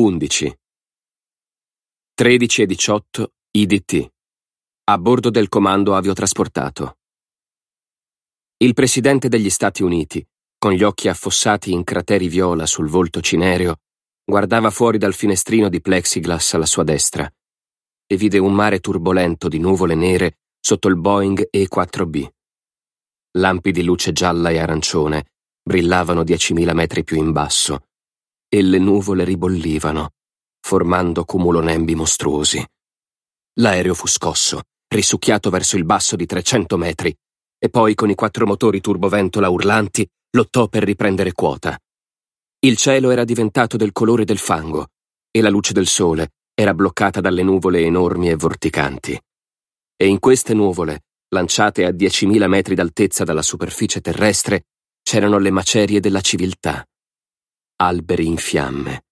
11. 13 e 18 IDT. A bordo del comando aviotrasportato. Il presidente degli Stati Uniti, con gli occhi affossati in crateri viola sul volto cinereo, guardava fuori dal finestrino di plexiglass alla sua destra e vide un mare turbolento di nuvole nere sotto il Boeing E4B. Lampi di luce gialla e arancione brillavano 10.000 metri più in basso e le nuvole ribollivano, formando cumulonembi mostruosi. L'aereo fu scosso, risucchiato verso il basso di 300 metri, e poi con i quattro motori turboventola urlanti lottò per riprendere quota. Il cielo era diventato del colore del fango e la luce del sole era bloccata dalle nuvole enormi e vorticanti. E in queste nuvole, lanciate a 10.000 metri d'altezza dalla superficie terrestre, c'erano le macerie della civiltà alberi in fiamme,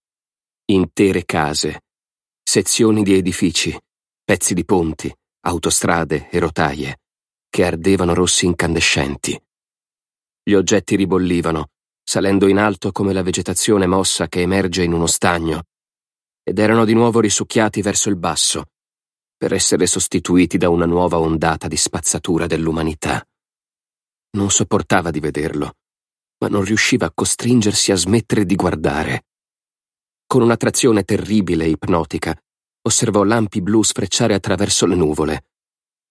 intere case, sezioni di edifici, pezzi di ponti, autostrade e rotaie, che ardevano rossi incandescenti. Gli oggetti ribollivano, salendo in alto come la vegetazione mossa che emerge in uno stagno, ed erano di nuovo risucchiati verso il basso, per essere sostituiti da una nuova ondata di spazzatura dell'umanità. Non sopportava di vederlo, ma non riusciva a costringersi a smettere di guardare. Con un'attrazione terribile e ipnotica, osservò lampi blu sfrecciare attraverso le nuvole.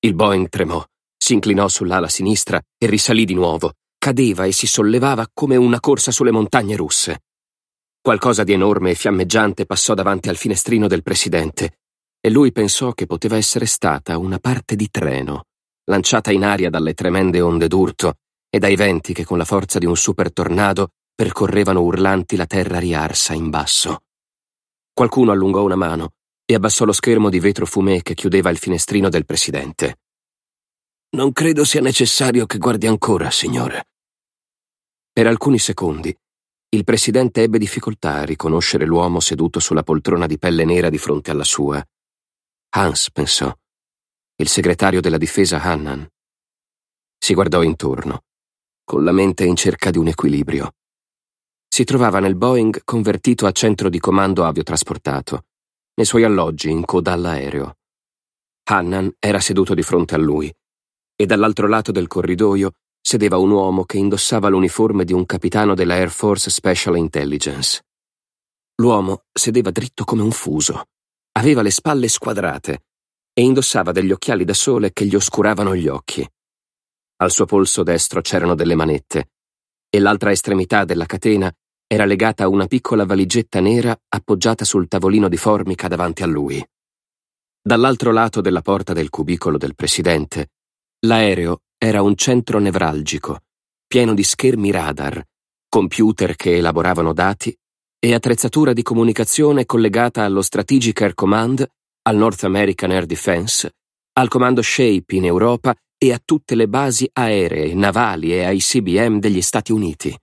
Il Boeing tremò, si inclinò sull'ala sinistra e risalì di nuovo. Cadeva e si sollevava come una corsa sulle montagne russe. Qualcosa di enorme e fiammeggiante passò davanti al finestrino del presidente e lui pensò che poteva essere stata una parte di treno, lanciata in aria dalle tremende onde d'urto e dai venti che con la forza di un super tornado percorrevano urlanti la terra riarsa in basso. Qualcuno allungò una mano e abbassò lo schermo di vetro fumé che chiudeva il finestrino del presidente. Non credo sia necessario che guardi ancora, signore. Per alcuni secondi il presidente ebbe difficoltà a riconoscere l'uomo seduto sulla poltrona di pelle nera di fronte alla sua. Hans, pensò, il segretario della difesa Hannan. Si guardò intorno con la mente in cerca di un equilibrio. Si trovava nel Boeing convertito a centro di comando aviotrasportato, nei suoi alloggi in coda all'aereo. Hannan era seduto di fronte a lui e dall'altro lato del corridoio sedeva un uomo che indossava l'uniforme di un capitano della Air Force Special Intelligence. L'uomo sedeva dritto come un fuso, aveva le spalle squadrate e indossava degli occhiali da sole che gli oscuravano gli occhi. Al suo polso destro c'erano delle manette e l'altra estremità della catena era legata a una piccola valigetta nera appoggiata sul tavolino di formica davanti a lui. Dall'altro lato della porta del cubicolo del presidente, l'aereo era un centro nevralgico, pieno di schermi radar, computer che elaboravano dati e attrezzatura di comunicazione collegata allo Strategic Air Command, al North American Air Defense, al comando SHAPE in Europa e a tutte le basi aeree, navali e ICBM degli Stati Uniti.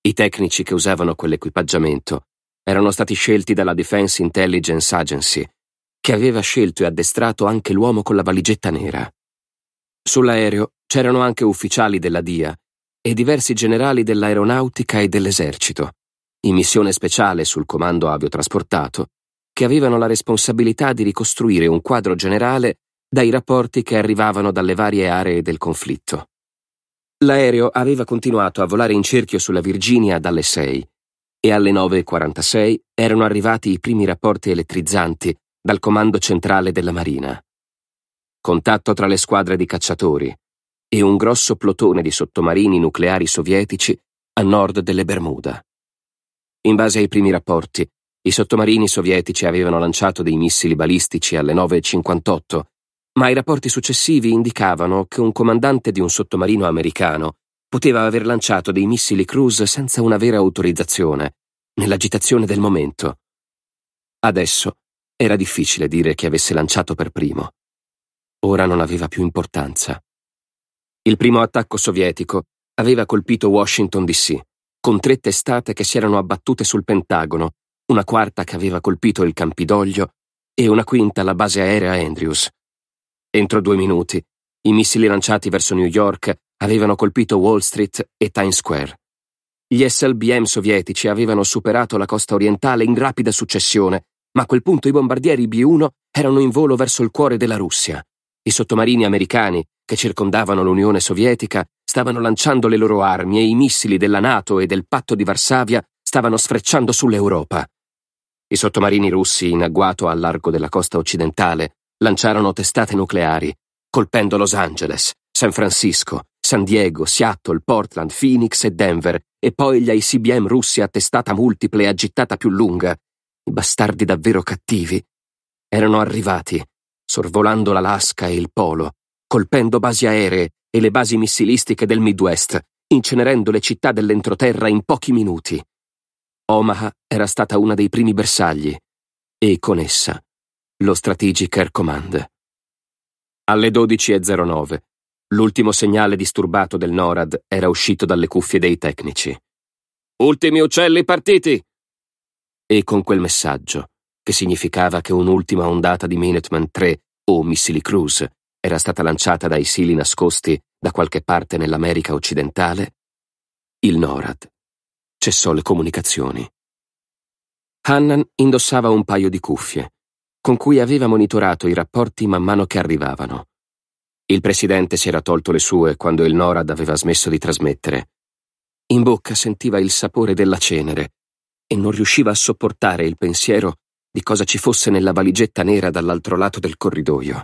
I tecnici che usavano quell'equipaggiamento erano stati scelti dalla Defense Intelligence Agency, che aveva scelto e addestrato anche l'uomo con la valigetta nera. Sull'aereo c'erano anche ufficiali della DIA e diversi generali dell'aeronautica e dell'esercito, in missione speciale sul comando aviotrasportato, che avevano la responsabilità di ricostruire un quadro generale dai rapporti che arrivavano dalle varie aree del conflitto. L'aereo aveva continuato a volare in cerchio sulla Virginia dalle 6 e alle 9.46 erano arrivati i primi rapporti elettrizzanti dal comando centrale della Marina. Contatto tra le squadre di cacciatori e un grosso plotone di sottomarini nucleari sovietici a nord delle Bermuda. In base ai primi rapporti, i sottomarini sovietici avevano lanciato dei missili balistici alle 9.58 ma i rapporti successivi indicavano che un comandante di un sottomarino americano poteva aver lanciato dei missili cruise senza una vera autorizzazione, nell'agitazione del momento. Adesso era difficile dire chi avesse lanciato per primo. Ora non aveva più importanza. Il primo attacco sovietico aveva colpito Washington DC, con tre testate che si erano abbattute sul Pentagono, una quarta che aveva colpito il Campidoglio e una quinta la base aerea Andrews. Entro due minuti, i missili lanciati verso New York avevano colpito Wall Street e Times Square. Gli SLBM sovietici avevano superato la costa orientale in rapida successione, ma a quel punto i bombardieri B-1 erano in volo verso il cuore della Russia. I sottomarini americani, che circondavano l'Unione Sovietica, stavano lanciando le loro armi e i missili della NATO e del Patto di Varsavia stavano sfrecciando sull'Europa. I sottomarini russi in agguato al largo della costa occidentale lanciarono testate nucleari, colpendo Los Angeles, San Francisco, San Diego, Seattle, Portland, Phoenix e Denver, e poi gli ICBM russi a testata multiple e a gittata più lunga. I bastardi davvero cattivi. Erano arrivati, sorvolando l'Alaska e il Polo, colpendo basi aeree e le basi missilistiche del Midwest, incenerendo le città dell'entroterra in pochi minuti. Omaha era stata una dei primi bersagli, e con essa lo Strategic Air Command. Alle 12.09 l'ultimo segnale disturbato del NORAD era uscito dalle cuffie dei tecnici. Ultimi uccelli partiti! E con quel messaggio, che significava che un'ultima ondata di Minuteman 3 o missili cruise era stata lanciata dai sili nascosti da qualche parte nell'America occidentale, il NORAD cessò le comunicazioni. Hannan indossava un paio di cuffie con cui aveva monitorato i rapporti man mano che arrivavano. Il presidente si era tolto le sue quando il NORAD aveva smesso di trasmettere. In bocca sentiva il sapore della cenere e non riusciva a sopportare il pensiero di cosa ci fosse nella valigetta nera dall'altro lato del corridoio.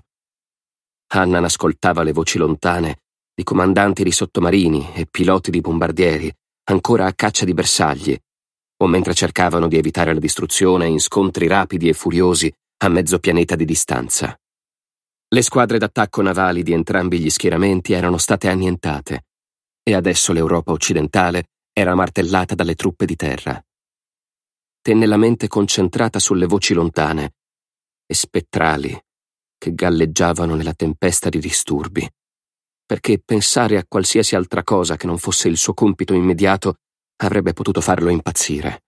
Hannan ascoltava le voci lontane di comandanti di sottomarini e piloti di bombardieri, ancora a caccia di bersagli, o mentre cercavano di evitare la distruzione in scontri rapidi e furiosi a mezzo pianeta di distanza. Le squadre d'attacco navali di entrambi gli schieramenti erano state annientate e adesso l'Europa occidentale era martellata dalle truppe di terra. Tenne la mente concentrata sulle voci lontane e spettrali che galleggiavano nella tempesta di disturbi, perché pensare a qualsiasi altra cosa che non fosse il suo compito immediato avrebbe potuto farlo impazzire.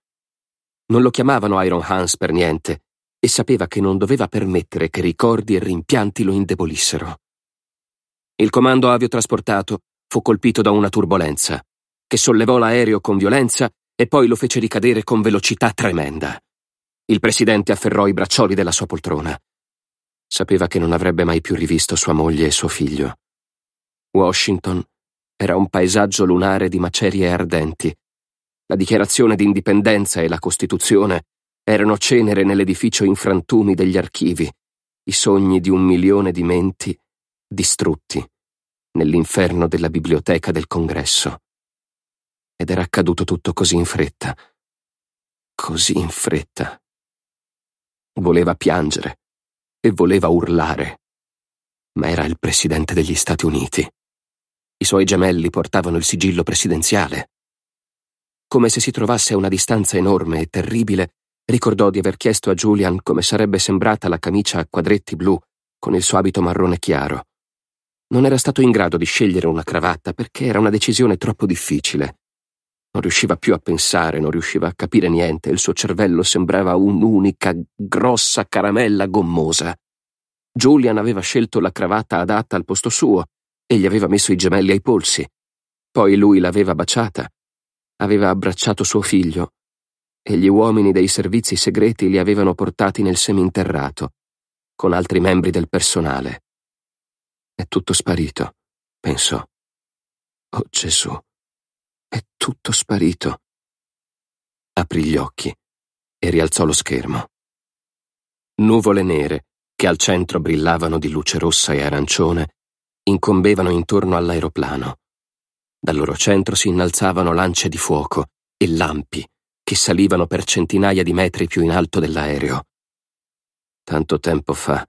Non lo chiamavano Iron Hans per niente, e sapeva che non doveva permettere che ricordi e rimpianti lo indebolissero. Il comando aviotrasportato fu colpito da una turbolenza, che sollevò l'aereo con violenza e poi lo fece ricadere con velocità tremenda. Il presidente afferrò i braccioli della sua poltrona. Sapeva che non avrebbe mai più rivisto sua moglie e suo figlio. Washington era un paesaggio lunare di macerie ardenti. La dichiarazione di indipendenza e la Costituzione erano cenere nell'edificio in frantumi degli archivi, i sogni di un milione di menti distrutti nell'inferno della biblioteca del congresso. Ed era accaduto tutto così in fretta, così in fretta. Voleva piangere e voleva urlare, ma era il presidente degli Stati Uniti. I suoi gemelli portavano il sigillo presidenziale. Come se si trovasse a una distanza enorme e terribile, Ricordò di aver chiesto a Julian come sarebbe sembrata la camicia a quadretti blu con il suo abito marrone chiaro. Non era stato in grado di scegliere una cravatta perché era una decisione troppo difficile. Non riusciva più a pensare, non riusciva a capire niente, il suo cervello sembrava un'unica grossa caramella gommosa. Julian aveva scelto la cravatta adatta al posto suo e gli aveva messo i gemelli ai polsi. Poi lui l'aveva baciata. Aveva abbracciato suo figlio e gli uomini dei servizi segreti li avevano portati nel seminterrato, con altri membri del personale. È tutto sparito, pensò. Oh Gesù, è tutto sparito. Aprì gli occhi e rialzò lo schermo. Nuvole nere, che al centro brillavano di luce rossa e arancione, incombevano intorno all'aeroplano. Dal loro centro si innalzavano lance di fuoco e lampi che salivano per centinaia di metri più in alto dell'aereo. Tanto tempo fa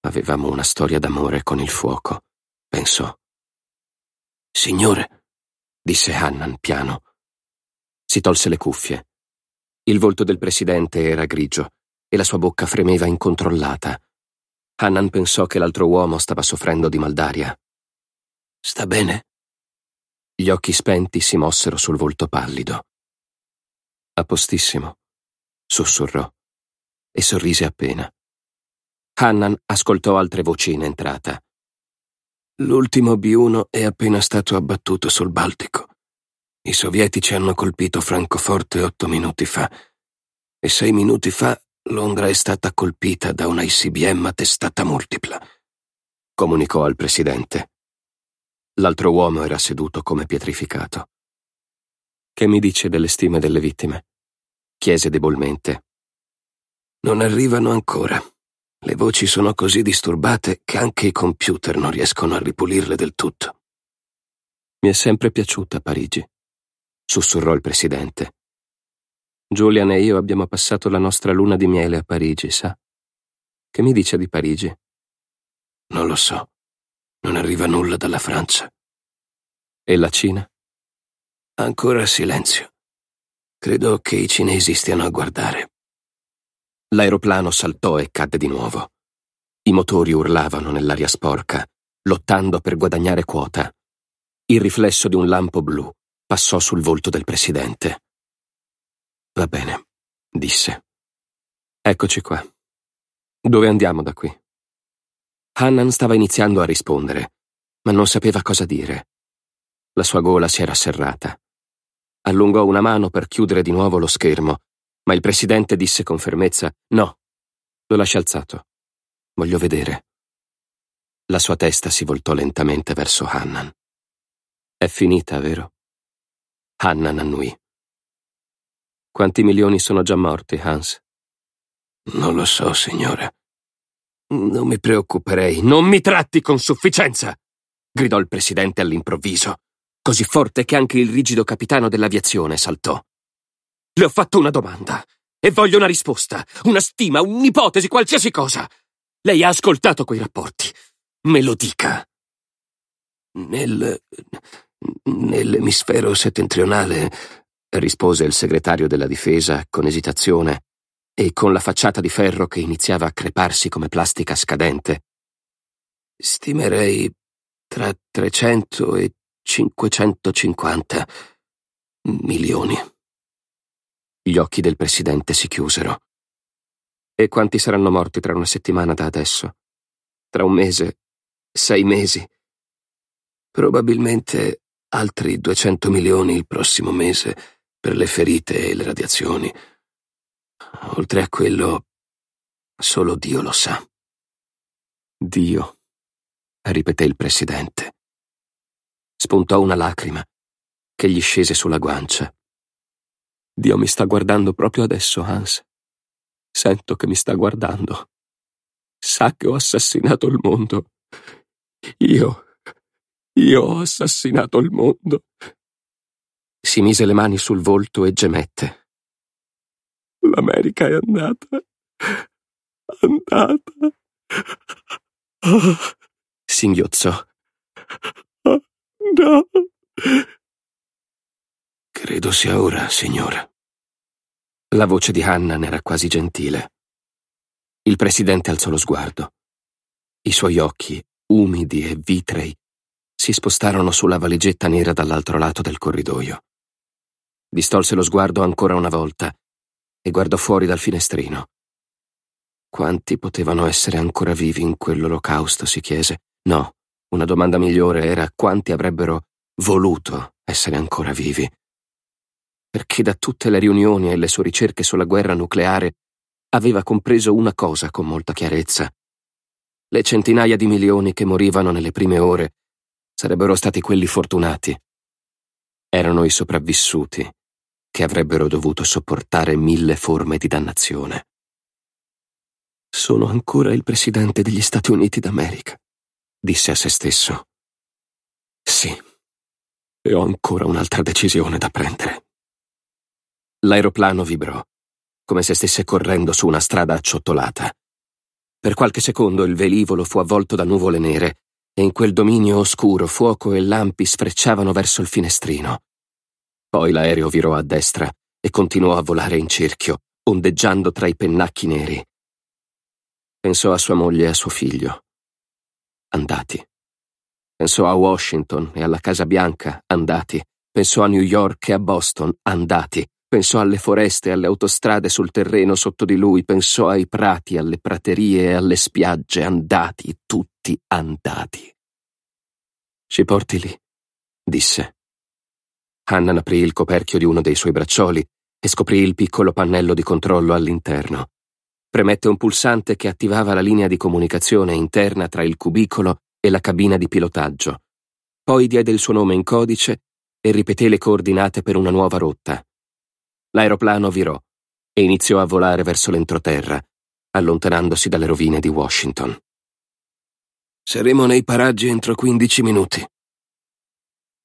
avevamo una storia d'amore con il fuoco, pensò. Signore, disse Hannan piano. Si tolse le cuffie. Il volto del presidente era grigio e la sua bocca fremeva incontrollata. Hannan pensò che l'altro uomo stava soffrendo di maldaria. Sta bene? Gli occhi spenti si mossero sul volto pallido. A postissimo, sussurrò e sorrise appena. Hannan ascoltò altre voci in entrata. L'ultimo B1 è appena stato abbattuto sul Baltico. I sovietici hanno colpito Francoforte otto minuti fa e sei minuti fa Londra è stata colpita da una ICBM a testata multipla, comunicò al presidente. L'altro uomo era seduto come pietrificato. Che mi dice delle stime delle vittime? chiese debolmente. Non arrivano ancora. Le voci sono così disturbate che anche i computer non riescono a ripulirle del tutto. Mi è sempre piaciuta Parigi, sussurrò il presidente. Julian e io abbiamo passato la nostra luna di miele a Parigi, sa? Che mi dice di Parigi? Non lo so. Non arriva nulla dalla Francia. E la Cina? Ancora silenzio. Credo che i cinesi stiano a guardare. L'aeroplano saltò e cadde di nuovo. I motori urlavano nell'aria sporca, lottando per guadagnare quota. Il riflesso di un lampo blu passò sul volto del presidente. Va bene, disse. Eccoci qua. Dove andiamo da qui? Hannan stava iniziando a rispondere, ma non sapeva cosa dire. La sua gola si era serrata. Allungò una mano per chiudere di nuovo lo schermo, ma il presidente disse con fermezza No. Lo lascia alzato. Voglio vedere. La sua testa si voltò lentamente verso Hannan. È finita, vero? Hannan annui. Quanti milioni sono già morti, Hans? Non lo so, signore. Non mi preoccuperei. Non mi tratti con sufficienza! gridò il presidente all'improvviso così forte che anche il rigido capitano dell'aviazione saltò. Le ho fatto una domanda e voglio una risposta, una stima, un'ipotesi, qualsiasi cosa. Lei ha ascoltato quei rapporti. Me lo dica. Nel. nell'emisfero settentrionale, rispose il segretario della difesa con esitazione e con la facciata di ferro che iniziava a creparsi come plastica scadente. Stimerei tra 300 e 550 milioni. Gli occhi del presidente si chiusero. E quanti saranno morti tra una settimana da adesso? Tra un mese? Sei mesi? Probabilmente altri 200 milioni il prossimo mese per le ferite e le radiazioni. Oltre a quello, solo Dio lo sa. Dio, ripeté il presidente spuntò una lacrima che gli scese sulla guancia. Dio mi sta guardando proprio adesso, Hans. Sento che mi sta guardando. Sa che ho assassinato il mondo. Io. Io ho assassinato il mondo. Si mise le mani sul volto e gemette. L'America è andata. Andata. Oh. Ah. Singhiozzò. Linda. Credo sia ora, signora. La voce di Hannan era quasi gentile. Il presidente alzò lo sguardo. I suoi occhi, umidi e vitrei, si spostarono sulla valigetta nera dall'altro lato del corridoio. Distolse lo sguardo ancora una volta e guardò fuori dal finestrino. Quanti potevano essere ancora vivi in quell'olocausto, si chiese. No, una domanda migliore era quanti avrebbero voluto essere ancora vivi. Perché da tutte le riunioni e le sue ricerche sulla guerra nucleare aveva compreso una cosa con molta chiarezza. Le centinaia di milioni che morivano nelle prime ore sarebbero stati quelli fortunati. Erano i sopravvissuti che avrebbero dovuto sopportare mille forme di dannazione. Sono ancora il presidente degli Stati Uniti d'America, disse a se stesso. Sì, e ho ancora un'altra decisione da prendere. L'aeroplano vibrò, come se stesse correndo su una strada acciottolata. Per qualche secondo il velivolo fu avvolto da nuvole nere e in quel dominio oscuro fuoco e lampi sfrecciavano verso il finestrino. Poi l'aereo virò a destra e continuò a volare in cerchio, ondeggiando tra i pennacchi neri. Pensò a sua moglie e a suo figlio andati. Pensò a Washington e alla Casa Bianca, andati. Pensò a New York e a Boston, andati. Pensò alle foreste e alle autostrade sul terreno sotto di lui, pensò ai prati, alle praterie e alle spiagge, andati, tutti andati. Ci porti lì, disse. Hannan aprì il coperchio di uno dei suoi braccioli e scoprì il piccolo pannello di controllo all'interno. Premette un pulsante che attivava la linea di comunicazione interna tra il cubicolo e la cabina di pilotaggio. Poi diede il suo nome in codice e ripeté le coordinate per una nuova rotta. L'aeroplano virò e iniziò a volare verso l'entroterra, allontanandosi dalle rovine di Washington. Saremo nei paraggi entro 15 minuti.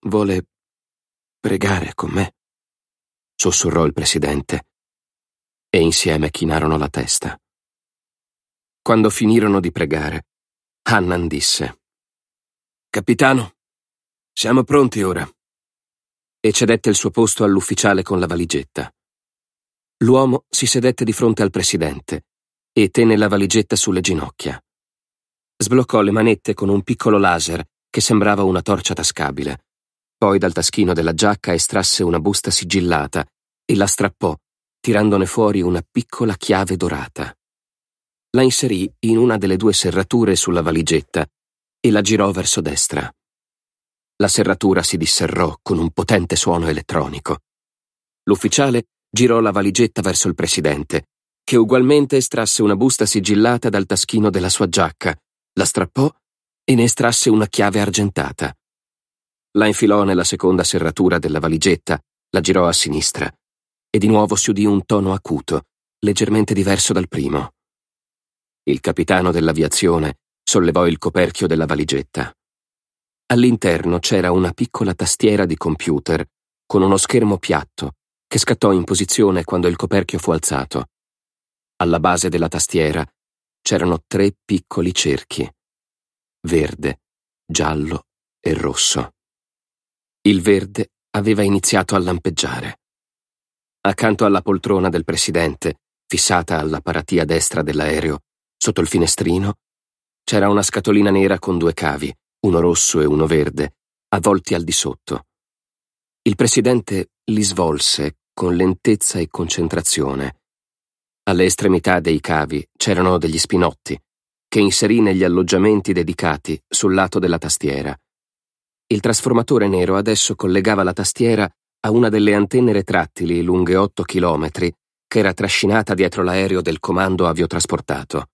Vuole pregare con me? sussurrò il presidente, e insieme chinarono la testa. Quando finirono di pregare, Hannan disse Capitano, siamo pronti ora. E cedette il suo posto all'ufficiale con la valigetta. L'uomo si sedette di fronte al presidente e tenne la valigetta sulle ginocchia. Sbloccò le manette con un piccolo laser che sembrava una torcia tascabile. Poi dal taschino della giacca estrasse una busta sigillata e la strappò tirandone fuori una piccola chiave dorata. La inserì in una delle due serrature sulla valigetta e la girò verso destra. La serratura si disserrò con un potente suono elettronico. L'ufficiale girò la valigetta verso il presidente, che ugualmente estrasse una busta sigillata dal taschino della sua giacca, la strappò e ne estrasse una chiave argentata. La infilò nella seconda serratura della valigetta, la girò a sinistra e di nuovo si udì un tono acuto, leggermente diverso dal primo. Il capitano dell'aviazione sollevò il coperchio della valigetta. All'interno c'era una piccola tastiera di computer con uno schermo piatto che scattò in posizione quando il coperchio fu alzato. Alla base della tastiera c'erano tre piccoli cerchi, verde, giallo e rosso. Il verde aveva iniziato a lampeggiare accanto alla poltrona del presidente, fissata alla paratia destra dell'aereo, sotto il finestrino, c'era una scatolina nera con due cavi, uno rosso e uno verde, avvolti al di sotto. Il presidente li svolse con lentezza e concentrazione. Alle estremità dei cavi c'erano degli spinotti, che inserì negli alloggiamenti dedicati sul lato della tastiera. Il trasformatore nero adesso collegava la tastiera a una delle antenne retrattili lunghe 8 chilometri che era trascinata dietro l'aereo del comando aviotrasportato.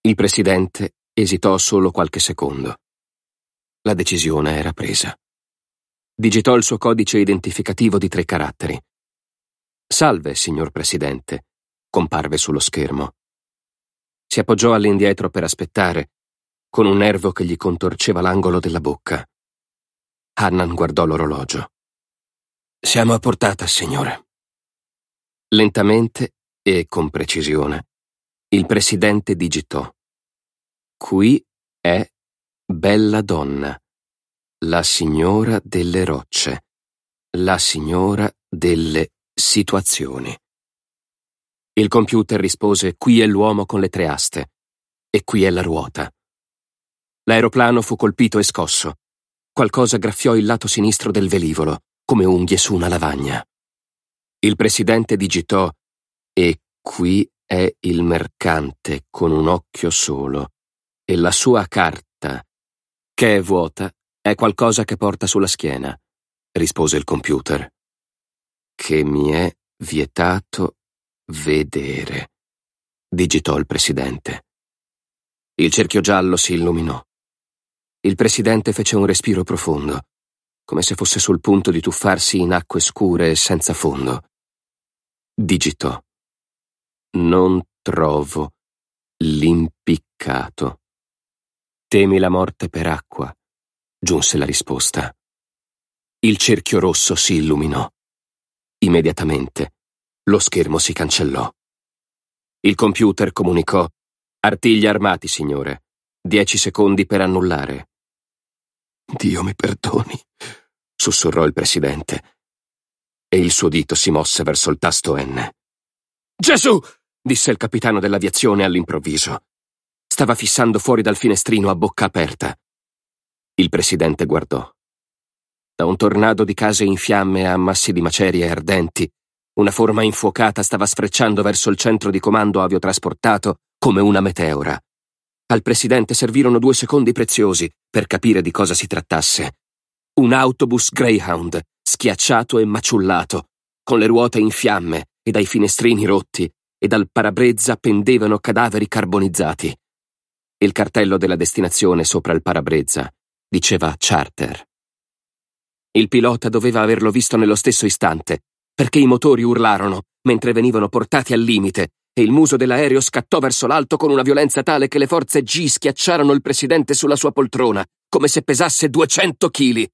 Il presidente esitò solo qualche secondo. La decisione era presa. Digitò il suo codice identificativo di tre caratteri. Salve, signor presidente, comparve sullo schermo. Si appoggiò all'indietro per aspettare, con un nervo che gli contorceva l'angolo della bocca. Hannan guardò l'orologio. Siamo a portata, signore. Lentamente e con precisione, il presidente digitò. Qui è Bella Donna, la signora delle rocce, la signora delle situazioni. Il computer rispose qui è l'uomo con le tre aste e qui è la ruota. L'aeroplano fu colpito e scosso. Qualcosa graffiò il lato sinistro del velivolo come unghie su una lavagna. Il presidente digitò e qui è il mercante con un occhio solo e la sua carta, che è vuota, è qualcosa che porta sulla schiena, rispose il computer. Che mi è vietato vedere, digitò il presidente. Il cerchio giallo si illuminò. Il presidente fece un respiro profondo come se fosse sul punto di tuffarsi in acque scure e senza fondo. Digitò. Non trovo l'impiccato. Temi la morte per acqua, giunse la risposta. Il cerchio rosso si illuminò. Immediatamente lo schermo si cancellò. Il computer comunicò Artigli armati, signore. Dieci secondi per annullare. Dio mi perdoni sussurrò il presidente. E il suo dito si mosse verso il tasto N. Gesù! disse il capitano dell'aviazione all'improvviso. Stava fissando fuori dal finestrino a bocca aperta. Il presidente guardò. Da un tornado di case in fiamme a massi di macerie ardenti, una forma infuocata stava sfrecciando verso il centro di comando aviotrasportato come una meteora. Al presidente servirono due secondi preziosi per capire di cosa si trattasse. Un autobus Greyhound, schiacciato e maciullato, con le ruote in fiamme e dai finestrini rotti, e dal parabrezza pendevano cadaveri carbonizzati. Il cartello della destinazione sopra il parabrezza diceva charter. Il pilota doveva averlo visto nello stesso istante, perché i motori urlarono mentre venivano portati al limite e il muso dell'aereo scattò verso l'alto con una violenza tale che le forze G schiacciarono il presidente sulla sua poltrona, come se pesasse 200 chili.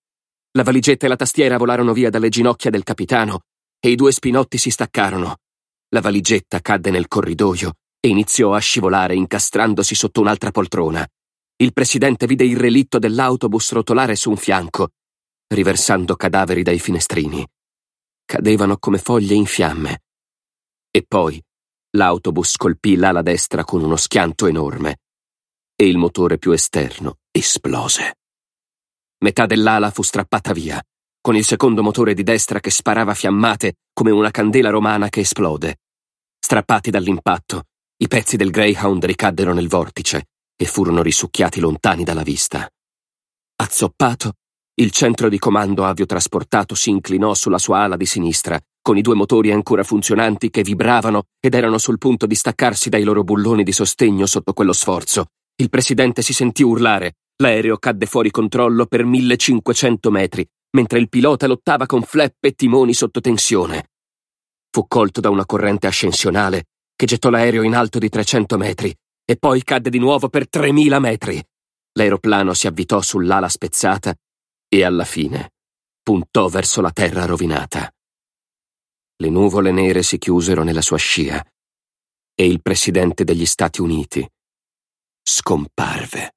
La valigetta e la tastiera volarono via dalle ginocchia del capitano e i due spinotti si staccarono. La valigetta cadde nel corridoio e iniziò a scivolare incastrandosi sotto un'altra poltrona. Il presidente vide il relitto dell'autobus rotolare su un fianco, riversando cadaveri dai finestrini. Cadevano come foglie in fiamme. E poi l'autobus colpì l'ala destra con uno schianto enorme e il motore più esterno esplose. Metà dell'ala fu strappata via, con il secondo motore di destra che sparava fiammate come una candela romana che esplode. Strappati dall'impatto, i pezzi del Greyhound ricaddero nel vortice e furono risucchiati lontani dalla vista. Azzoppato, il centro di comando aviotrasportato si inclinò sulla sua ala di sinistra, con i due motori ancora funzionanti che vibravano ed erano sul punto di staccarsi dai loro bulloni di sostegno sotto quello sforzo. Il presidente si sentì urlare L'aereo cadde fuori controllo per 1500 metri, mentre il pilota lottava con flap e timoni sotto tensione. Fu colto da una corrente ascensionale che gettò l'aereo in alto di 300 metri e poi cadde di nuovo per 3000 metri. L'aeroplano si avvitò sull'ala spezzata e alla fine puntò verso la terra rovinata. Le nuvole nere si chiusero nella sua scia e il presidente degli Stati Uniti scomparve.